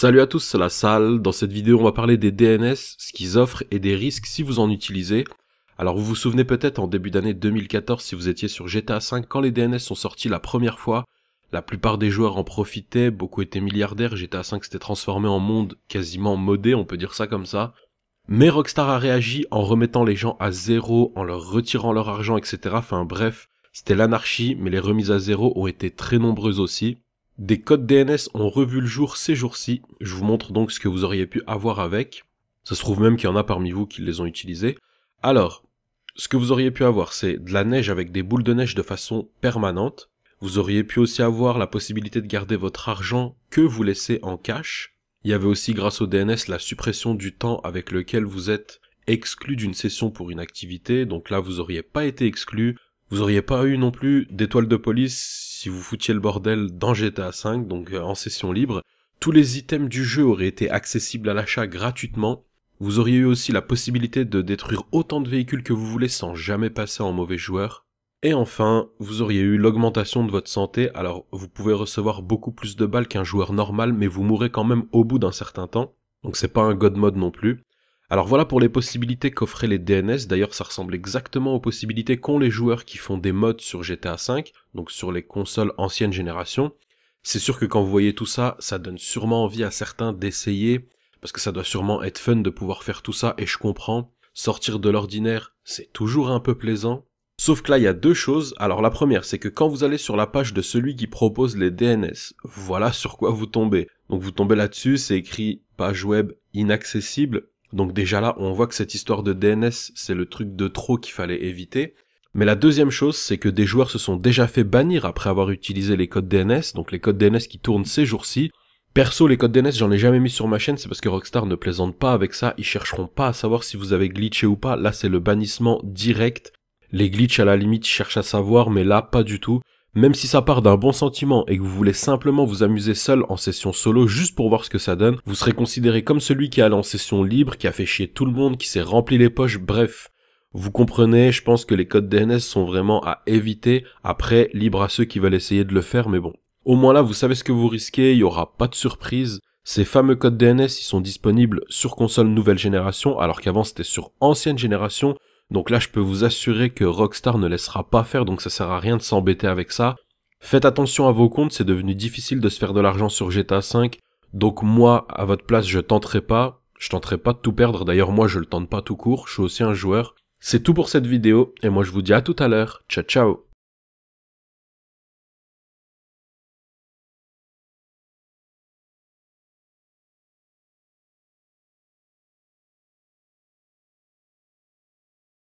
Salut à tous, c'est la salle. Dans cette vidéo, on va parler des DNS, ce qu'ils offrent et des risques si vous en utilisez. Alors vous vous souvenez peut-être en début d'année 2014 si vous étiez sur GTA V quand les DNS sont sortis la première fois. La plupart des joueurs en profitaient, beaucoup étaient milliardaires, GTA V s'était transformé en monde quasiment modé, on peut dire ça comme ça. Mais Rockstar a réagi en remettant les gens à zéro, en leur retirant leur argent, etc. Enfin bref, c'était l'anarchie, mais les remises à zéro ont été très nombreuses aussi. Des codes DNS ont revu le jour ces jours-ci. Je vous montre donc ce que vous auriez pu avoir avec. Ça se trouve même qu'il y en a parmi vous qui les ont utilisés. Alors, ce que vous auriez pu avoir, c'est de la neige avec des boules de neige de façon permanente. Vous auriez pu aussi avoir la possibilité de garder votre argent que vous laissez en cash. Il y avait aussi grâce au DNS la suppression du temps avec lequel vous êtes exclu d'une session pour une activité. Donc là, vous auriez pas été exclu. Vous auriez pas eu non plus d'étoiles de police si vous foutiez le bordel dans GTA V, donc euh, en session libre, tous les items du jeu auraient été accessibles à l'achat gratuitement. Vous auriez eu aussi la possibilité de détruire autant de véhicules que vous voulez sans jamais passer en mauvais joueur. Et enfin, vous auriez eu l'augmentation de votre santé, alors vous pouvez recevoir beaucoup plus de balles qu'un joueur normal, mais vous mourrez quand même au bout d'un certain temps, donc c'est pas un god mode non plus. Alors voilà pour les possibilités qu'offraient les DNS, d'ailleurs ça ressemble exactement aux possibilités qu'ont les joueurs qui font des mods sur GTA V, donc sur les consoles anciennes générations. C'est sûr que quand vous voyez tout ça, ça donne sûrement envie à certains d'essayer, parce que ça doit sûrement être fun de pouvoir faire tout ça, et je comprends. Sortir de l'ordinaire, c'est toujours un peu plaisant. Sauf que là, il y a deux choses. Alors la première, c'est que quand vous allez sur la page de celui qui propose les DNS, voilà sur quoi vous tombez. Donc vous tombez là-dessus, c'est écrit page web inaccessible. Donc déjà là, on voit que cette histoire de DNS, c'est le truc de trop qu'il fallait éviter. Mais la deuxième chose, c'est que des joueurs se sont déjà fait bannir après avoir utilisé les codes DNS, donc les codes DNS qui tournent ces jours-ci. Perso, les codes DNS, j'en ai jamais mis sur ma chaîne, c'est parce que Rockstar ne plaisante pas avec ça, ils chercheront pas à savoir si vous avez glitché ou pas, là c'est le bannissement direct. Les glitches à la limite cherchent à savoir, mais là pas du tout. Même si ça part d'un bon sentiment et que vous voulez simplement vous amuser seul en session solo juste pour voir ce que ça donne, vous serez considéré comme celui qui est allé en session libre, qui a fait chier tout le monde, qui s'est rempli les poches, bref. Vous comprenez, je pense que les codes DNS sont vraiment à éviter, après libre à ceux qui veulent essayer de le faire, mais bon. Au moins là, vous savez ce que vous risquez, il n'y aura pas de surprise. Ces fameux codes DNS, ils sont disponibles sur console nouvelle génération, alors qu'avant c'était sur ancienne génération, donc là, je peux vous assurer que Rockstar ne laissera pas faire, donc ça sert à rien de s'embêter avec ça. Faites attention à vos comptes, c'est devenu difficile de se faire de l'argent sur GTA V. Donc moi, à votre place, je tenterai pas. Je tenterai pas de tout perdre. D'ailleurs, moi, je le tente pas tout court. Je suis aussi un joueur. C'est tout pour cette vidéo. Et moi, je vous dis à tout à l'heure. Ciao, ciao.